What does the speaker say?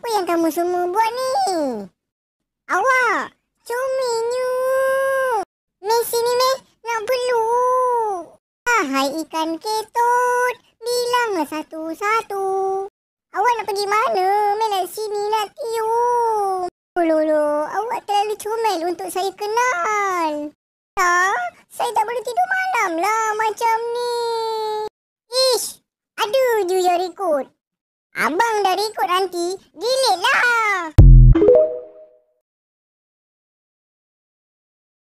apa yang kamu semua buat ni? Awak, cuminyu. Mi sini mi, nak perlu. Ah, hai ikan ketut, bilanglah satu-satu. Awak nak pergi mana? Mi nak sini nak tiup. Lolo, awak terlalu comel untuk saya kenal. Tak, saya tak boleh tidur malam lah macam ni. Ish, ada je yang rekod. Abang dah record nanti, delete.